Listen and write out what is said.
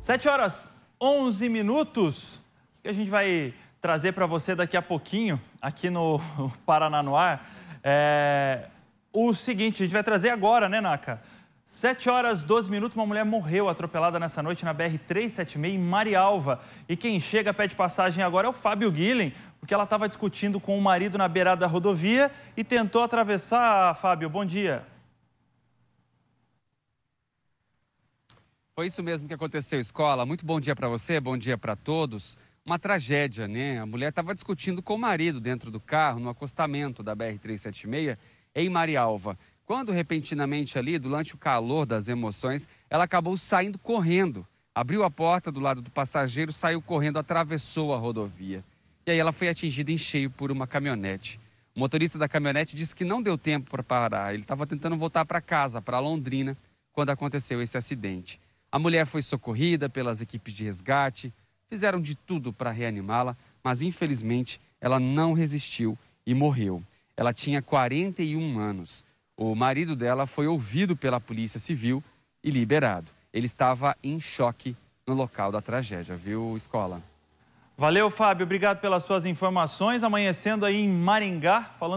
7 horas 11 minutos, que a gente vai trazer para você daqui a pouquinho, aqui no Paraná no Ar, é... o seguinte, a gente vai trazer agora, né, Naka? 7 horas 12 minutos, uma mulher morreu atropelada nessa noite na BR-376 em Marialva. E quem chega, pede passagem agora é o Fábio Guilhem, porque ela estava discutindo com o marido na beirada da rodovia e tentou atravessar. Fábio, bom dia. Foi isso mesmo que aconteceu, escola. Muito bom dia para você, bom dia para todos. Uma tragédia, né? A mulher estava discutindo com o marido dentro do carro, no acostamento da BR-376, em Marialva. Quando, repentinamente ali, durante o calor das emoções, ela acabou saindo correndo. Abriu a porta do lado do passageiro, saiu correndo, atravessou a rodovia. E aí ela foi atingida em cheio por uma caminhonete. O motorista da caminhonete disse que não deu tempo para parar. Ele estava tentando voltar para casa, para Londrina, quando aconteceu esse acidente. A mulher foi socorrida pelas equipes de resgate, fizeram de tudo para reanimá-la, mas infelizmente ela não resistiu e morreu. Ela tinha 41 anos. O marido dela foi ouvido pela Polícia Civil e liberado. Ele estava em choque no local da tragédia, viu, Escola? Valeu, Fábio. Obrigado pelas suas informações. Amanhecendo aí em Maringá, falando.